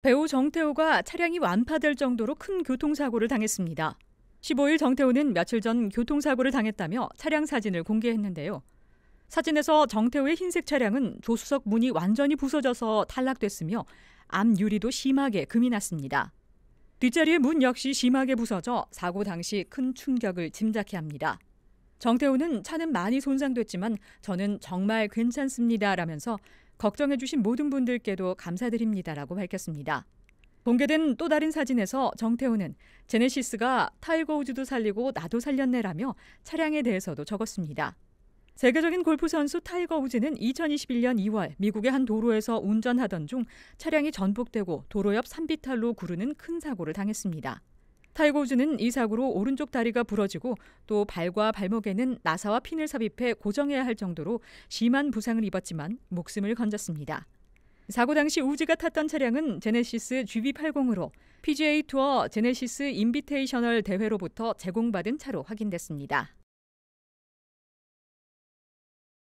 배우 정태호가 차량이 완파될 정도로 큰 교통사고를 당했습니다. 15일 정태호는 며칠 전 교통사고를 당했다며 차량 사진을 공개했는데요. 사진에서 정태호의 흰색 차량은 조수석 문이 완전히 부서져서 탈락됐으며 앞 유리도 심하게 금이 났습니다. 뒷자리의 문 역시 심하게 부서져 사고 당시 큰 충격을 짐작해 합니다. 정태호는 차는 많이 손상됐지만 저는 정말 괜찮습니다라면서 걱정해 주신 모든 분들께도 감사드립니다라고 밝혔습니다. 공개된 또 다른 사진에서 정태호는 제네시스가 타이거 우즈도 살리고 나도 살렸네라며 차량에 대해서도 적었습니다. 세계적인 골프 선수 타이거 우즈는 2021년 2월 미국의 한 도로에서 운전하던 중 차량이 전복되고 도로 옆 산비탈로 구르는 큰 사고를 당했습니다. 탈고주는 이 사고로 오른쪽 다리가 부러지고 또 발과 발목에는 나사와 핀을 삽입해 고정해야 할 정도로 심한 부상을 입었지만 목숨을 건졌습니다. 사고 당시 우즈가 탔던 차량은 제네시스 GV80으로 PGA 투어 제네시스 인비테이셔널 대회로부터 제공받은 차로 확인됐습니다.